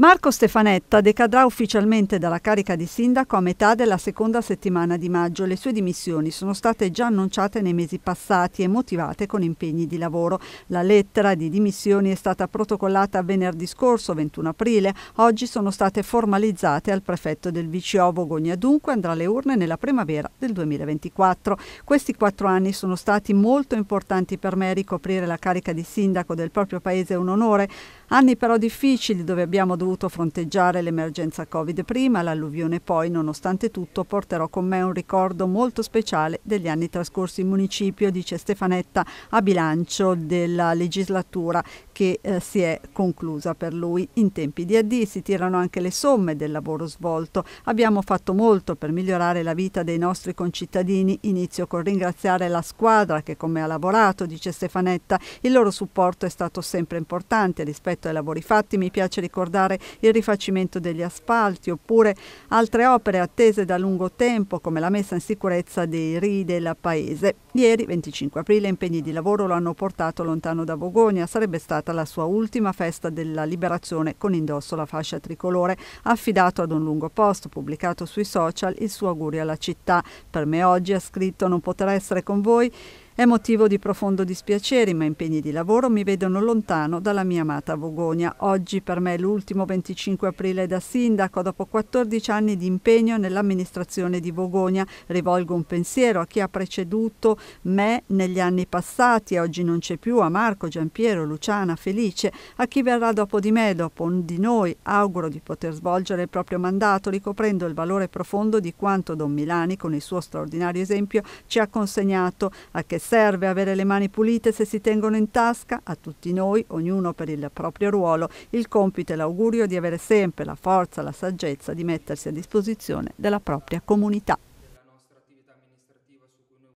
Marco Stefanetta decadrà ufficialmente dalla carica di sindaco a metà della seconda settimana di maggio. Le sue dimissioni sono state già annunciate nei mesi passati e motivate con impegni di lavoro. La lettera di dimissioni è stata protocollata venerdì scorso, 21 aprile. Oggi sono state formalizzate al prefetto del VCO Vogogna, dunque andrà alle urne nella primavera del 2024. Questi quattro anni sono stati molto importanti per me. Ricoprire la carica di sindaco del proprio paese è un onore. Anni però difficili dove abbiamo dovuto dovuto fronteggiare l'emergenza Covid prima, l'alluvione poi, nonostante tutto, porterò con me un ricordo molto speciale degli anni trascorsi in municipio, dice Stefanetta, a bilancio della legislatura che eh, si è conclusa per lui in tempi di addio. Si tirano anche le somme del lavoro svolto. Abbiamo fatto molto per migliorare la vita dei nostri concittadini. Inizio col ringraziare la squadra che con me ha lavorato, dice Stefanetta. Il loro supporto è stato sempre importante rispetto ai lavori fatti. Mi piace ricordare il rifacimento degli asfalti, oppure altre opere attese da lungo tempo come la messa in sicurezza dei ri del paese. Ieri, 25 aprile, impegni di lavoro lo hanno portato lontano da Bogonia. Sarebbe stata la sua ultima festa della liberazione con indosso la fascia tricolore. Affidato ad un lungo post pubblicato sui social il suo augurio alla città. Per me oggi, ha scritto, non poter essere con voi è motivo di profondo dispiacere, ma impegni di lavoro mi vedono lontano dalla mia amata Vogonia. Oggi per me è l'ultimo 25 aprile da sindaco, dopo 14 anni di impegno nell'amministrazione di Vogonia. Rivolgo un pensiero a chi ha preceduto me negli anni passati oggi non c'è più, a Marco, Giampiero, Luciana, Felice, a chi verrà dopo di me, dopo di noi. Auguro di poter svolgere il proprio mandato ricoprendo il valore profondo di quanto Don Milani, con il suo straordinario esempio, ci ha consegnato, a che Serve avere le mani pulite se si tengono in tasca? A tutti noi, ognuno per il proprio ruolo, il compito e l'augurio di avere sempre la forza, la saggezza di mettersi a disposizione della propria comunità.